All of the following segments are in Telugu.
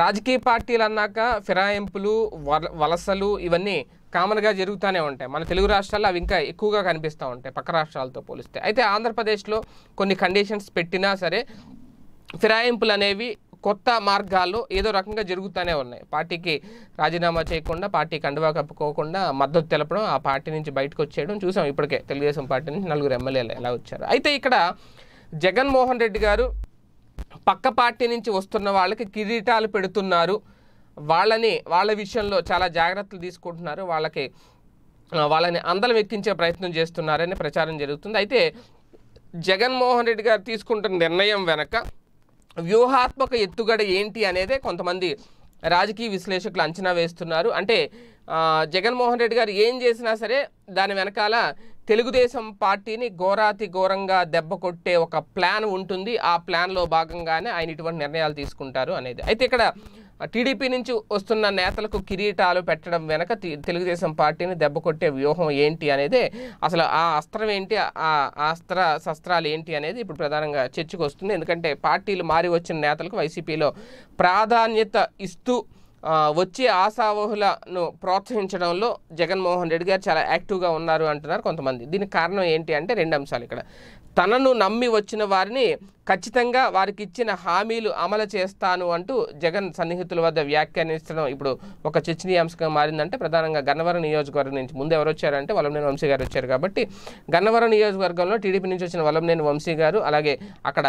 రాజకీయ పార్టీలు అన్నాక ఫిరాయింపులు వలసలు ఇవన్నీ కామన్గా జరుగుతూనే ఉంటాయి మన తెలుగు రాష్ట్రాల్లో అవి ఇంకా ఎక్కువగా కనిపిస్తూ ఉంటాయి పక్క రాష్ట్రాలతో పోలిస్తే అయితే ఆంధ్రప్రదేశ్లో కొన్ని కండిషన్స్ పెట్టినా సరే ఫిరాయింపులు అనేవి కొత్త మార్గాల్లో ఏదో రకంగా జరుగుతూనే ఉన్నాయి పార్టీకి రాజీనామా చేయకుండా పార్టీ కండువా కప్పుకోకుండా మద్దతు తెలపడం ఆ పార్టీ నుంచి బయటకు వచ్చేయడం చూసాం ఇప్పటికే తెలుగుదేశం పార్టీ నుంచి నలుగురు ఎమ్మెల్యేలు ఎలా వచ్చారు అయితే ఇక్కడ జగన్మోహన్ రెడ్డి గారు పక్క పార్టీ నుంచి వస్తున్న వాళ్ళకి కిరీటాలు పెడుతున్నారు వాళ్ళని వాళ్ళ విషయంలో చాలా జాగ్రత్తలు తీసుకుంటున్నారు వాళ్ళకి వాళ్ళని అందలం ఎక్కించే ప్రయత్నం చేస్తున్నారని ప్రచారం జరుగుతుంది అయితే జగన్మోహన్ రెడ్డి గారు తీసుకుంటున్న నిర్ణయం వెనక వ్యూహాత్మక ఎత్తుగడ ఏంటి అనేదే కొంతమంది రాజకీయ విశ్లేషకులు అంచనా వేస్తున్నారు అంటే జగన్మోహన్ రెడ్డి గారు ఏం చేసినా సరే దాని వెనకాల తెలుగుదేశం పార్టీని ఘోరాతి ఘోరంగా దెబ్బ కొట్టే ఒక ప్లాన్ ఉంటుంది ఆ ప్లాన్లో భాగంగానే ఆయన ఇటువంటి నిర్ణయాలు తీసుకుంటారు అనేది అయితే ఇక్కడ టీడీపీ నుంచి వస్తున్న నేతలకు కిరీటాలు పెట్టడం వెనక తెలుగుదేశం పార్టీని దెబ్బ కొట్టే వ్యూహం ఏంటి అనేది అసలు ఆ అస్త్రం ఏంటి ఆ అస్త్ర శస్త్రాలు ఏంటి అనేది ఇప్పుడు ప్రధానంగా చర్చకు వస్తుంది ఎందుకంటే పార్టీలు మారి వచ్చిన నేతలకు వైసీపీలో ప్రాధాన్యత ఇస్తూ వచ్చే ఆశావహులను ప్రోత్సహించడంలో జగన్మోహన్ రెడ్డి గారు చాలా యాక్టివ్గా ఉన్నారు అంటున్నారు కొంతమంది దీనికి కారణం ఏంటి అంటే రెండు అంశాలు ఇక్కడ తనను నమ్మి వచ్చిన వారిని ఖచ్చితంగా వారికి ఇచ్చిన హామీలు అమలు చేస్తాను అంటూ జగన్ సన్నిహితుల వద్ద వ్యాఖ్యానించడం ఇప్పుడు ఒక చర్చనీయాంశంగా మారిందంటే ప్రధానంగా గన్నవరం నియోజకవర్గం నుంచి ముందు ఎవరు వచ్చారంటే వలంనేని వంశీ గారు వచ్చారు కాబట్టి గన్నవరం నియోజకవర్గంలో టీడీపీ నుంచి వచ్చిన వలంనేని వంశీ గారు అలాగే అక్కడ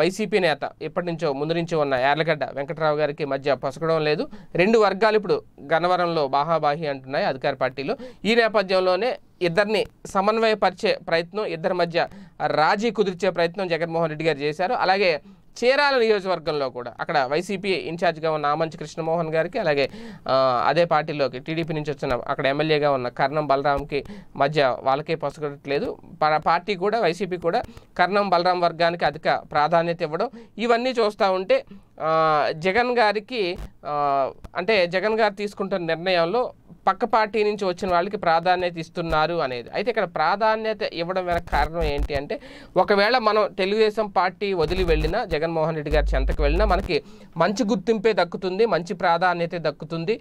వైసీపీ నేత ఎప్పటి నుంచో ముందు నుంచో ఉన్న యార్లగడ్డ వెంకట్రావు గారికి మధ్య పసకడం లేదు రెండు వర్గాలు ఇప్పుడు గన్నవరంలో బాహాబాహి అంటున్నాయి అధికార పార్టీలు ఈ నేపథ్యంలోనే ఇద్దరిని సమన్వయపరిచే ప్రయత్నం ఇద్దరి మధ్య రాజీ కుదిర్చే ప్రయత్నం జగన్మోహన్ రెడ్డి గారు చేశారు అలాగే చీరాల నియోజకవర్గంలో కూడా అక్కడ వైసీపీ ఇన్ఛార్జ్గా ఉన్న ఆమంచి కృష్ణమోహన్ గారికి అలాగే అదే పార్టీలోకి టీడీపీ నుంచి వచ్చిన అక్కడ ఎమ్మెల్యేగా ఉన్న కర్ణం బలరాంకి మధ్య వాళ్ళకే పొసగట్లేదు పార్టీ కూడా వైసీపీ కూడా కర్ణం బలరాం వర్గానికి అధిక ప్రాధాన్యత ఇవ్వడం ఇవన్నీ చూస్తూ ఉంటే జగన్ గారికి అంటే జగన్ గారు తీసుకుంటున్న నిర్ణయంలో పక్క పార్టీ నుంచి వచ్చిన వాళ్ళకి ప్రాధాన్యత ఇస్తున్నారు అనేది అయితే ఇక్కడ ప్రాధాన్యత ఇవ్వడం వెనక కారణం ఏంటి అంటే ఒకవేళ మనం తెలుగుదేశం పార్టీ వదిలి వెళ్ళినా జగన్మోహన్ రెడ్డి గారి చెంతకు వెళ్ళినా మనకి మంచి గుర్తింపే దక్కుతుంది మంచి ప్రాధాన్యత దక్కుతుంది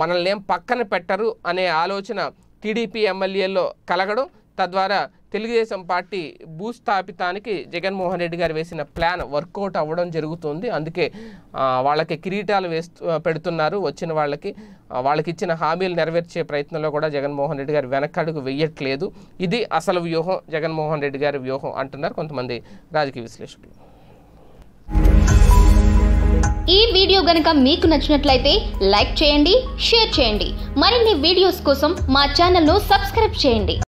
మనల్ని ఏం పక్కన పెట్టరు అనే ఆలోచన టీడీపీ ఎమ్మెల్యేలో కలగడం తద్వారా తెలుగుదేశం పార్టీ భూస్థాపితానికి జగన్మోహన్ రెడ్డి గారు వేసిన ప్లాన్ వర్కౌట్ అవ్వడం జరుగుతుంది అందుకే వాళ్ళకి కిరీటాలు వేస్తూ పెడుతున్నారు వచ్చిన వాళ్ళకి వాళ్ళకి ఇచ్చిన హామీలు నెరవేర్చే ప్రయత్నంలో కూడా జగన్మోహన్ రెడ్డి గారు వెనకడుగు వెయ్యట్లేదు ఇది అసలు వ్యూహం జగన్మోహన్ రెడ్డి గారి వ్యూహం అంటున్నారు కొంతమంది రాజకీయ విశ్లేషకులు ఈ వీడియో గనక మీకు నచ్చినట్లయితే లైక్ చేయండి షేర్ చేయండి మరిన్ని వీడియోస్ కోసం మా ఛానల్ను సబ్స్క్రైబ్ చేయండి